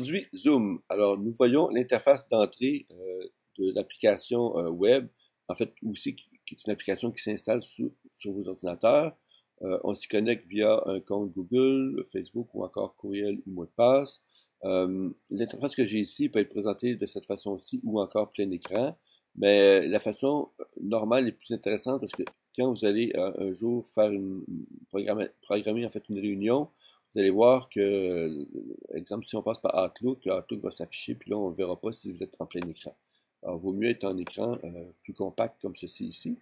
Aujourd'hui, Zoom. Alors, nous voyons l'interface d'entrée euh, de l'application euh, web, en fait, aussi qui, est une application qui s'installe sur, vos ordinateurs. Euh, on s'y connecte via un compte Google, Facebook ou encore courriel ou mot de passe. l'interface que j'ai ici peut être présentée de cette façon-ci ou encore plein écran. Mais la façon normale est plus intéressante parce que quand vous allez un jour faire une, programmer, programmer en fait une réunion, vous allez voir que, exemple, si on passe par Outlook, Outlook va s'afficher, puis là, on ne verra pas si vous êtes en plein écran. Alors, vaut mieux être en écran euh, plus compact comme ceci ici.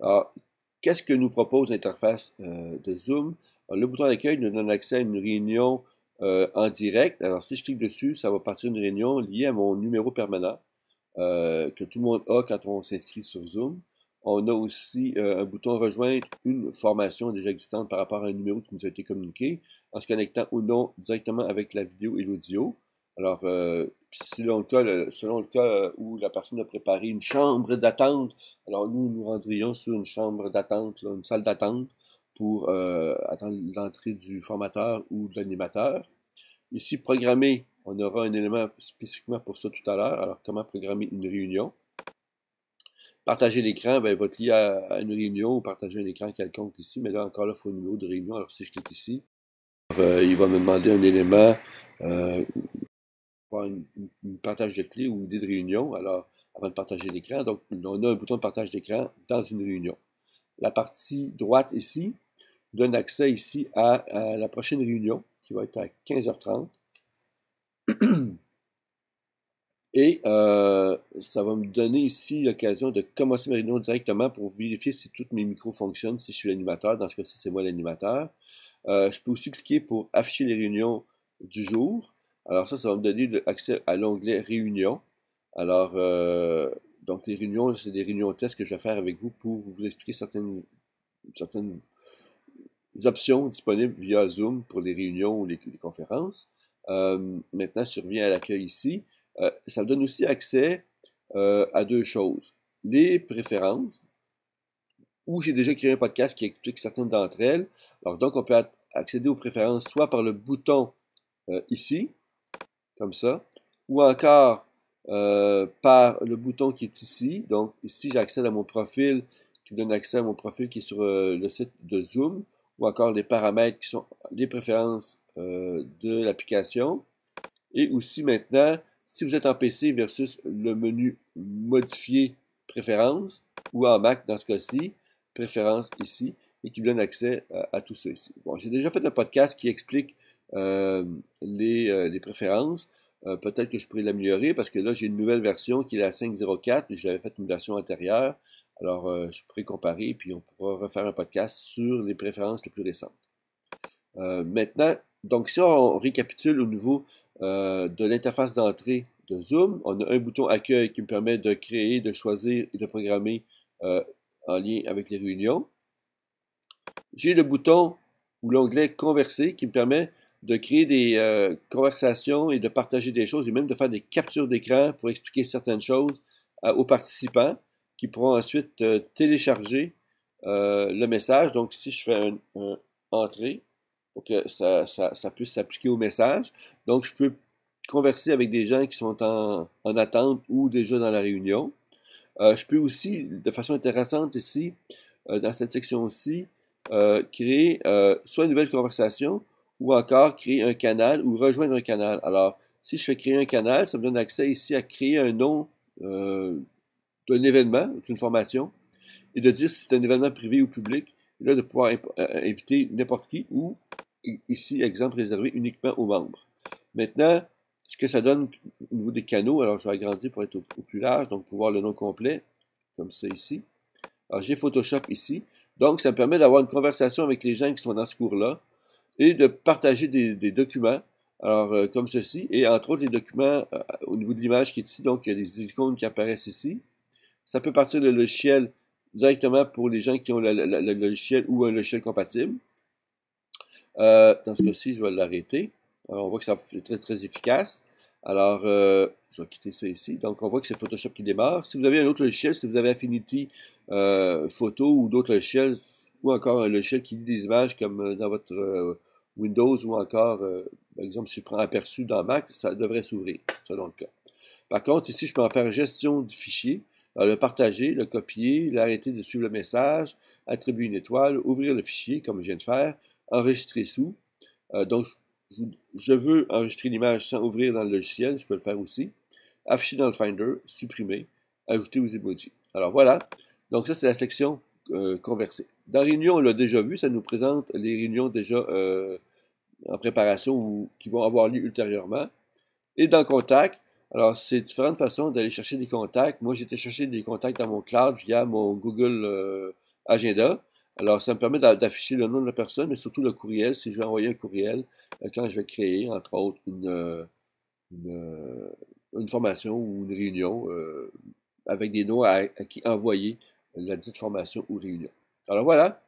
Alors, qu'est-ce que nous propose l'interface euh, de Zoom? le bouton d'accueil nous donne accès à une réunion euh, en direct. Alors, si je clique dessus, ça va partir d'une réunion liée à mon numéro permanent que tout le monde a quand on s'inscrit sur Zoom. On a aussi euh, un bouton rejoindre une formation déjà existante par rapport à un numéro qui nous a été communiqué en se connectant ou non directement avec la vidéo et l'audio. Alors, euh, selon, le cas, selon le cas où la personne a préparé une chambre d'attente, alors nous, nous rendrions sur une chambre d'attente, une salle d'attente pour euh, attendre l'entrée du formateur ou de l'animateur. Ici, programmer, on aura un élément spécifiquement pour ça tout à l'heure. Alors, comment programmer une réunion? Partager l'écran, il ben, va être lié à, une réunion ou partager un écran quelconque ici. Mais là, encore là, il faut un numéro de réunion. Alors, si je clique ici, euh, il va me demander un élément, euh, une, partage de clé ou idée de réunion. Alors, avant de partager l'écran, donc on a un bouton de partage d'écran dans une réunion. La partie droite ici donne accès ici à la prochaine réunion qui va être à 15h30. Et euh, ça va me donner ici l'occasion de commencer ma réunion directement pour vérifier si toutes mes micros fonctionnent, si je suis l'animateur. Dans ce cas-ci, c'est moi l'animateur. Euh, je peux aussi cliquer pour afficher les réunions du jour. Alors ça, ça va me donner accès à l'onglet Réunion. Alors, euh, donc les réunions, c'est des réunions tests que je vais faire avec vous pour vous expliquer certaines, certaines options disponibles via Zoom pour les réunions ou les, les conférences. maintenant, je reviens à l'accueil ici. Euh, ça donne aussi accès euh, à deux choses. Les préférences, où j'ai déjà créé un podcast qui explique certaines d'entre elles. Alors donc, on peut accéder aux préférences soit par le bouton euh, ici, comme ça, ou encore par le bouton qui est ici. Donc ici, j'accède à mon profil, qui donne accès à mon profil qui est sur le site de Zoom, ou encore les paramètres qui sont les préférences de l'application. Et aussi maintenant, si vous êtes en PC versus le menu modifier préférences ou en Mac dans ce cas-ci, préférences ici, et qui vous donne accès à, tout ça ici. Bon, j'ai déjà fait un podcast qui explique euh, euh, les, préférences. Euh, peut-être que je pourrais l'améliorer parce que là, j'ai une nouvelle version qui est la 5.04, mais l'avais fait une version antérieure. Alors, je pourrais comparer, puis on pourra refaire un podcast sur les préférences les plus récentes. maintenant, donc, si on récapitule au niveau euh, de l'interface d'entrée de Zoom, on a un bouton accueil qui me permet de créer, de choisir et de programmer euh, en lien avec les réunions. J'ai le bouton ou l'onglet converser qui me permet de créer des euh, conversations et de partager des choses et même de faire des captures d'écran pour expliquer certaines choses aux participants qui pourront ensuite télécharger le message. Donc, si je fais une entrée, pour que ça, ça, puisse s'appliquer au message. Donc, je peux converser avec des gens qui sont en, en attente ou déjà dans la réunion. Euh, je peux aussi, de façon intéressante ici, euh, dans cette section-ci, euh, créer soit une nouvelle conversation ou encore créer un canal ou rejoindre un canal. Alors, si je fais créer un canal, ça me donne accès ici à créer un nom d'un événement, d'une formation, et de dire si c'est un événement privé ou public là de pouvoir euh, euh, inviter n'importe qui ou, ici, exemple réservé uniquement aux membres. Maintenant, ce que ça donne au niveau des canaux, alors je vais agrandir pour être au, plus large, donc pour voir le nom complet, comme ça ici. Alors j'ai Photoshop ici, donc ça me permet d'avoir une conversation avec les gens qui sont dans ce cours-là et de partager des, documents, alors euh, comme ceci, et entre autres les documents au niveau de l'image qui est ici, donc il y a des icônes qui apparaissent ici. Ça peut partir de logiciels directement pour les gens qui ont le, logiciel ou un logiciel compatible. Euh, dans ce cas-ci, je vais l'arrêter. on voit que ça est très très efficace. Alors, euh, je vais quitter ça ici. Donc, on voit que c'est Photoshop qui démarre. Si vous avez un autre logiciel, si vous avez Affinity euh, Photo ou d'autres logiciels, ou encore un logiciel qui lit des images comme dans votre Windows ou encore, par exemple, si je prends Aperçu dans Mac, ça devrait s'ouvrir, selon le cas. Par contre, ici, je peux en faire gestion du fichier. Euh, le partager, le copier, l'arrêter de suivre le message, attribuer une étoile, ouvrir le fichier comme je viens de faire, enregistrer sous. Euh, donc, je, veux enregistrer l'image sans ouvrir dans le logiciel, je peux le faire aussi. Afficher dans le Finder, supprimer, ajouter aux emojis. Alors voilà, donc ça c'est la section euh, conversée. Dans Réunion, on l'a déjà vu, ça nous présente les réunions déjà en préparation ou qui vont avoir lieu ultérieurement. Et dans Contact, alors, c'est différentes façons d'aller chercher des contacts. Moi, j'étais chercher des contacts dans mon cloud via mon Google euh, Agenda. Alors, ça me permet d'afficher le nom de la personne, mais surtout le courriel, si je vais envoyer un courriel, euh, quand je vais créer, entre autres, une, euh, formation ou une réunion avec des noms à, qui envoyer la dite formation ou réunion. Alors voilà,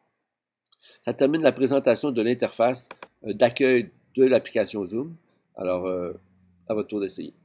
ça termine la présentation de l'interface d'accueil de l'application Zoom. Alors, à votre tour d'essayer.